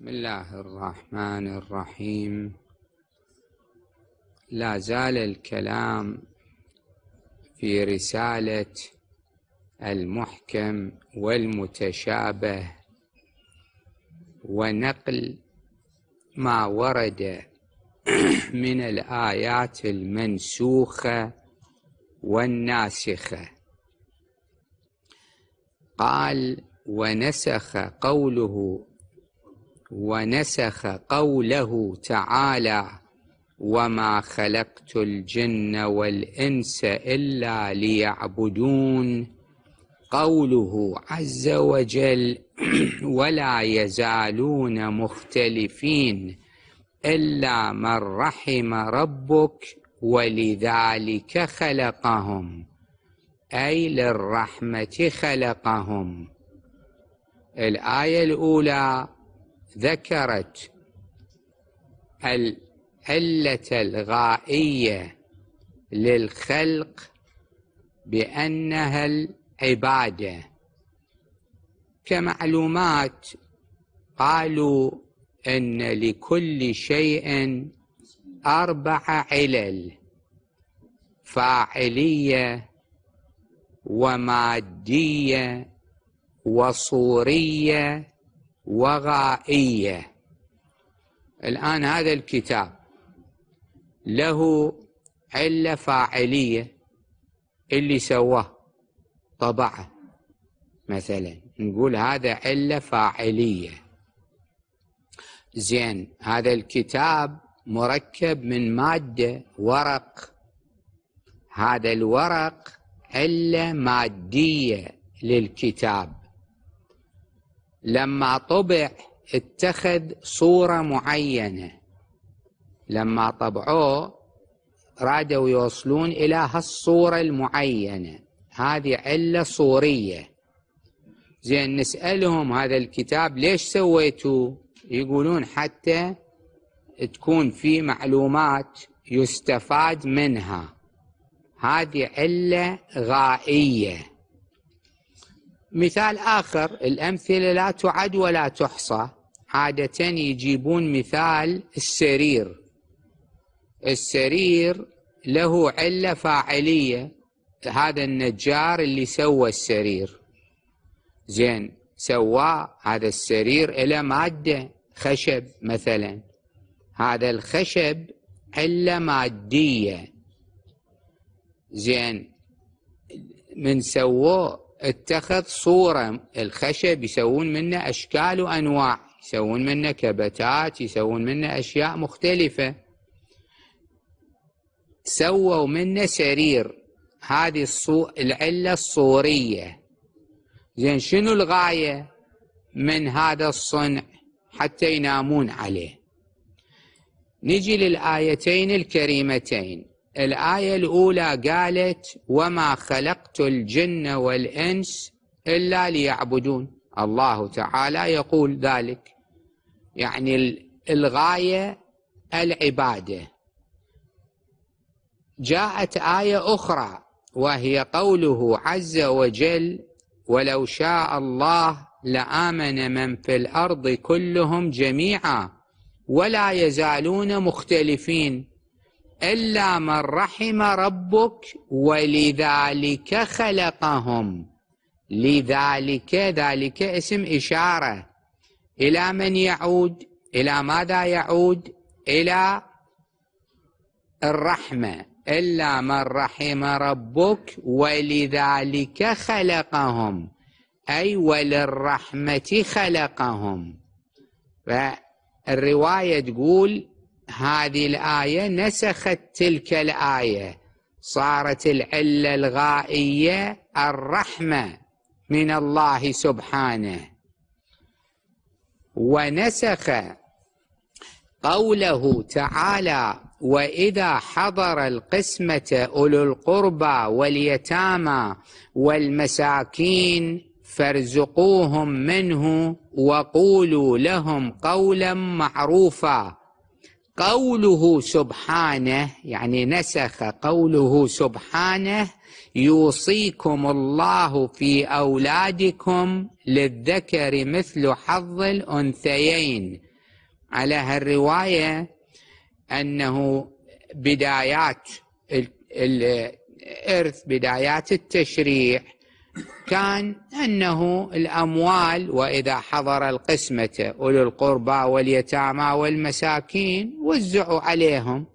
بسم الله الرحمن الرحيم لا زال الكلام في رسالة المحكم والمتشابه ونقل ما ورد من الآيات المنسوخة والناسخة قال ونسخ قوله ونسخ قوله تعالى وما خلقت الجن والإنس إلا ليعبدون قوله عز وجل ولا يزالون مختلفين إلا من رحم ربك ولذلك خلقهم أي للرحمة خلقهم الآية الأولى ذكرت العلة الغائية للخلق بأنها العبادة كمعلومات قالوا أن لكل شيء أربع علل فاعلية ومادية وصورية وغائية الآن هذا الكتاب له علة فاعلية اللي سواه طبعه مثلا نقول هذا علة فاعلية زين هذا الكتاب مركب من مادة ورق هذا الورق علة مادية للكتاب لما طبع اتخذ صورة معينة لما طبعوه رادوا يوصلون إلى هالصورة المعينة هذه علة صورية زين نسألهم هذا الكتاب ليش سويتوه يقولون حتى تكون في معلومات يستفاد منها هذه علة غائية مثال آخر الأمثلة لا تعد ولا تحصى عادة يجيبون مثال السرير السرير له علة فاعلية هذا النجار اللي سوى السرير زين سواه هذا السرير إلى مادة خشب مثلا هذا الخشب علة مادية زين من سووه اتخذ صورة الخشب يسوون منه أشكال وأنواع يسوون منه كبتات يسوون منه أشياء مختلفة سووا منه سرير هذه الصو... العلة الصورية زين شنو الغاية من هذا الصنع حتى ينامون عليه نجي للآيتين الكريمتين الآية الأولى قالت وما خلقت الجن والإنس إلا ليعبدون الله تعالى يقول ذلك يعني الغاية العبادة جاءت آية أخرى وهي قوله عز وجل ولو شاء الله لآمن من في الأرض كلهم جميعا ولا يزالون مختلفين الا من رحم ربك ولذلك خلقهم لذلك ذلك اسم اشاره الى من يعود الى ماذا يعود الى الرحمه الا من رحم ربك ولذلك خلقهم اي وللرحمه خلقهم فالروايه تقول هذه الآية نسخت تلك الآية صارت العلة الغائية الرحمة من الله سبحانه ونسخ قوله تعالى واذا حضر القسمه اولو القربى واليتامى والمساكين فارزقوهم منه وقولوا لهم قولا معروفا قوله سبحانه يعني نسخ قوله سبحانه يوصيكم الله في أولادكم للذكر مثل حظ الأنثيين على هالرواية أنه بدايات الإرث بدايات التشريع كان أنه الأموال وإذا حضر القسمة أولو القربى واليتامى والمساكين وزعوا عليهم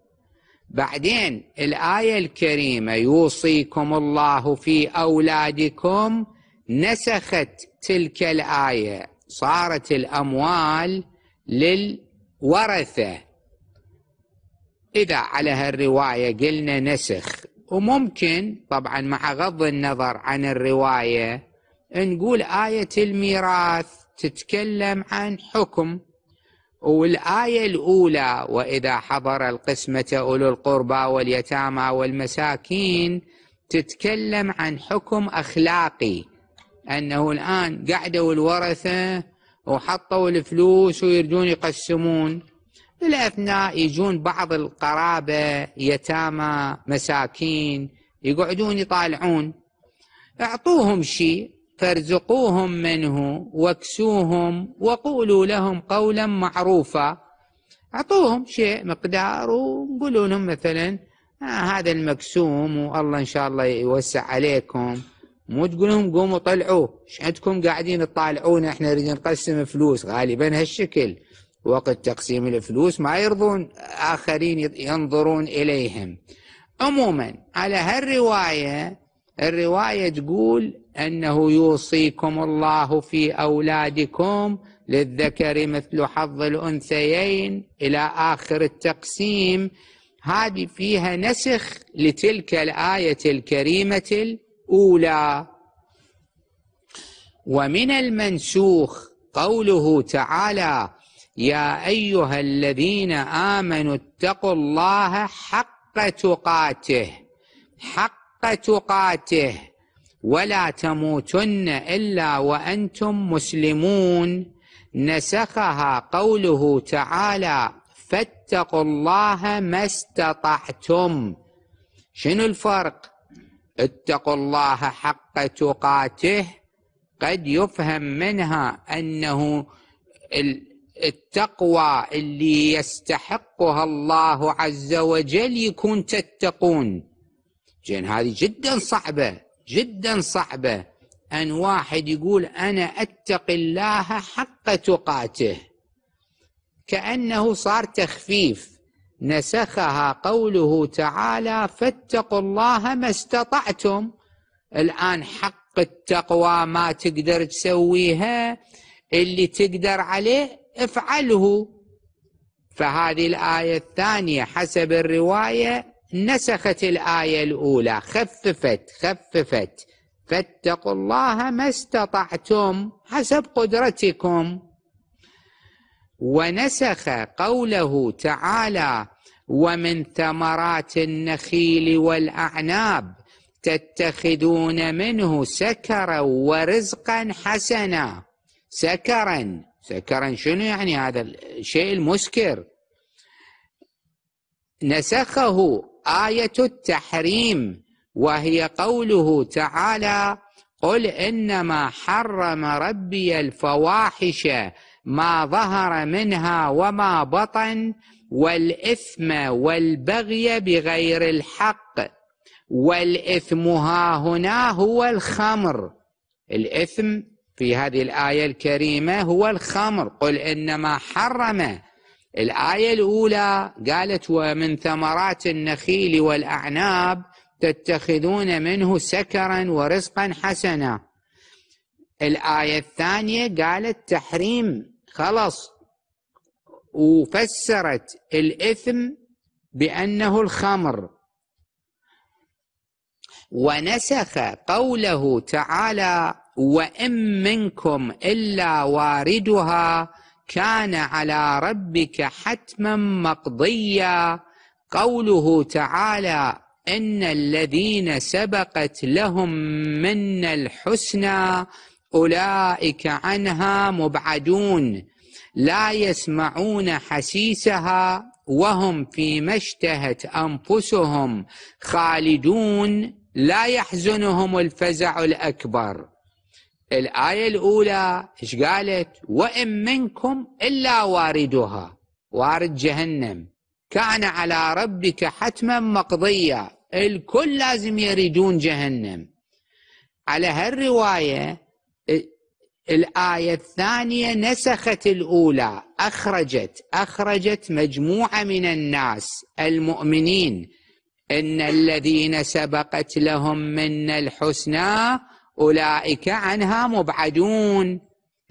بعدين الآية الكريمة يوصيكم الله في أولادكم نسخت تلك الآية صارت الأموال للورثة إذا على هالرواية قلنا نسخ وممكن طبعا مع غض النظر عن الروايه نقول ايه الميراث تتكلم عن حكم والآية الأولى وإذا حضر القسمة أولو القربى واليتامى والمساكين تتكلم عن حكم أخلاقي أنه الآن قعدوا الورثة وحطوا الفلوس ويرجون يقسمون في الأثناء يجون بعض القرابه يتامى مساكين يقعدون يطالعون اعطوهم شيء فارزقوهم منه واكسوهم وقولوا لهم قولا معروفا اعطوهم شيء مقدار وقولوا لهم مثلا آه هذا المكسوم والله ان شاء الله يوسع عليكم مو لهم قوموا طلعوه ايش عندكم قاعدين تطالعونا احنا نريد نقسم فلوس غالبا هالشكل وقت تقسيم الفلوس ما يرضون آخرين ينظرون إليهم عموما على هالرواية الرواية تقول أنه يوصيكم الله في أولادكم للذكر مثل حظ الأنثيين إلى آخر التقسيم هذه فيها نسخ لتلك الآية الكريمة الأولى ومن المنسوخ قوله تعالى يا أيها الذين آمنوا اتقوا الله حق تقاته حق تقاته ولا تموتن إلا وأنتم مسلمون نسخها قوله تعالى فاتقوا الله ما استطعتم شنو الفرق اتقوا الله حق تقاته قد يفهم منها أنه التقوى اللي يستحقها الله عز وجل يكون تتقون زين هذه جدا صعبة جدا صعبة أن واحد يقول أنا أتقي الله حق تقاته كأنه صار تخفيف نسخها قوله تعالى فاتقوا الله ما استطعتم الآن حق التقوى ما تقدر تسويها اللي تقدر عليه افعله فهذه الآية الثانية حسب الرواية نسخت الآية الأولى خففت خففت فاتقوا الله ما استطعتم حسب قدرتكم ونسخ قوله تعالى ومن ثمرات النخيل والأعناب تتخذون منه سكرا ورزقا حسنا سكرا سكرا شنو يعني هذا الشيء المسكر نسخه آية التحريم وهي قوله تعالى قل إنما حرم ربي الفواحش ما ظهر منها وما بطن والإثم والبغي بغير الحق والإثم ها هنا هو الخمر الإثم في هذه الآية الكريمة هو الخمر قل إنما حرم الآية الأولى قالت ومن ثمرات النخيل والأعناب تتخذون منه سكرا ورزقا حسنا الآية الثانية قالت تحريم خلاص وفسرت الإثم بأنه الخمر ونسخ قوله تعالى وإن منكم إلا واردها كان على ربك حتما مقضيا قوله تعالى إن الذين سبقت لهم منا الحسنى أولئك عنها مبعدون لا يسمعون حسيسها وهم فيما اشتهت أنفسهم خالدون لا يحزنهم الفزع الأكبر الآية الأولى إيش قالت وإن منكم إلا واردها وارد جهنم كان على ربك حتما مقضية الكل لازم يريدون جهنم على هالرواية الآية الثانية نسخت الأولى أخرجت أخرجت مجموعة من الناس المؤمنين إن الذين سبقت لهم منا الحسنى أولئك عنها مبعدون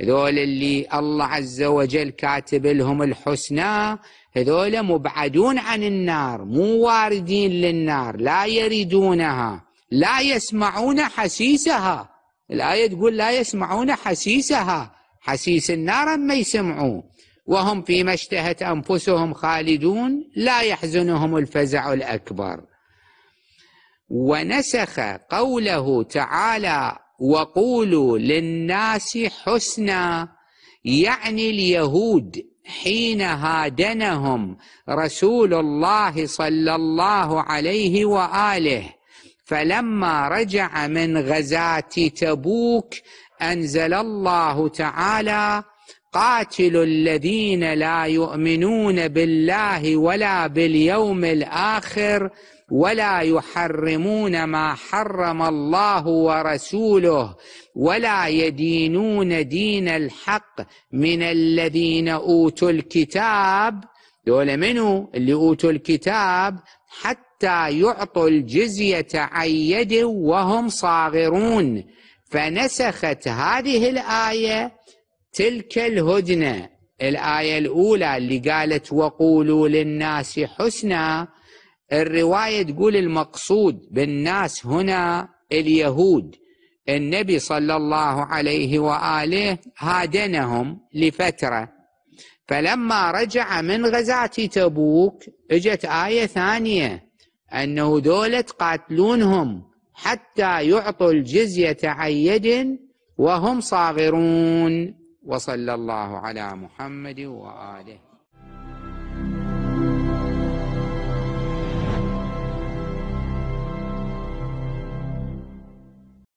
هذول اللي الله عز وجل كاتب لهم الحسنى هذول مبعدون عن النار مو واردين للنار لا يريدونها لا يسمعون حسيسها الآية تقول لا يسمعون حسيسها حسيس النار ما يسمعوا وهم فيما اشتهت أنفسهم خالدون لا يحزنهم الفزع الأكبر ونسخ قوله تعالى وقولوا للناس حسنا يعني اليهود حين هادنهم رسول الله صلى الله عليه واله فلما رجع من غزاه تبوك انزل الله تعالى قاتل الذين لا يؤمنون بالله ولا باليوم الاخر ولا يحرمون ما حرم الله ورسوله ولا يدينون دين الحق من الذين اوتوا الكتاب دول منو اللي اوتوا الكتاب حتى يعطوا الجزيه عن يد وهم صاغرون فنسخت هذه الايه تلك الهدنه الايه الاولى اللي قالت وقولوا للناس حسنا الرواية تقول المقصود بالناس هنا اليهود النبي صلى الله عليه وآله هادنهم لفترة فلما رجع من غزاة تبوك اجت آية ثانية أنه دولة قاتلونهم حتى يعطوا الجزية عن يد وهم صاغرون وصلى الله على محمد وآله